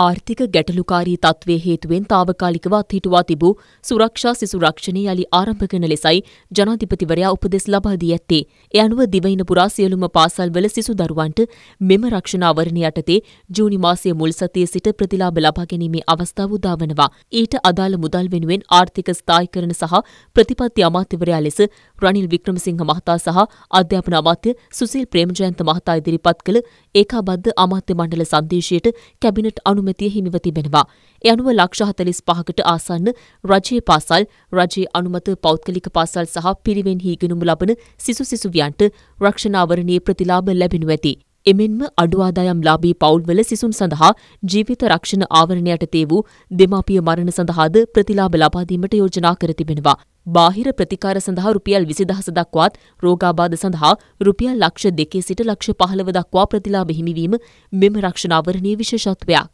ආර්ථික ගැටලුකාරී තත්ත්වය හේතුවෙන් තාවකාලිකව අත්හිටුවා තිබූ සුරක්ෂා සිසු රක්ෂණය යළි ආරම්භ කරන ලෙසයි ජනාධිපතිවරයා උපදෙස් ලබා දී ඇත්තේ. ඒ අනුව දිවයින පුරා සියලුම පාසල්වල සිසු දරුවන්ට මෙම රක්ෂණ ආවරණය යටතේ ජූනි මාසයේ මුල් සතියේ සිට ප්‍රතිලාභ ලබා ගැනීමේ අවස්ථාව උදා වනවා. ඊට අදාළ මුදල් වෙනුවෙන් ආර්ථික ස්ථායීකරණ සහ ප්‍රතිපත්ති අමාත්‍යවරයා ලෙස රනිල් වික්‍රමසිංහ මහතා සහ අධ්‍යාපන අමාත්‍ය සුසිල් ප්‍රේමජයන්ත මහතා ඉදිරිපත් කළ ඒකාබද්ධ අමාත්‍ය මණ්ඩල සංදේශයට කැබිනට් අනුමැතිය අනුමැතිය හිමිව තිබෙනවා. ඒ අනුව ලක්ෂ 45කට ආසන්න රජයේ පාසල්, රජයේ අනුමත පෞද්ගලික පාසල් සහ පිරිවෙන් හීගෙනුම ලබන සිසු සිසුවියන්ට රක්ෂණාවරණීය ප්‍රතිලාභ ලැබෙනු ඇති. එමෙන්ම අඩු ආදායම් ලාභී පවුල්වල සිසුන් සඳහා ජීවිත රක්ෂණ ආවරණය යටතේ වූ දෙමාපිය මරණ සඳහාද ප්‍රතිලාභ ලබා දීමට යෝජනා කර තිබෙනවා. බාහිර ප්‍රතිකාර සඳහා රුපියල් 20000 දක්වාත් රෝගාබාධ සඳහා රුපියල් ලක්ෂ 2 සිට ලක්ෂ 15 දක්වා ප්‍රතිලාභ හිමිවීම මෙම රක්ෂණ ආවරණයේ විශේෂත්වයක්.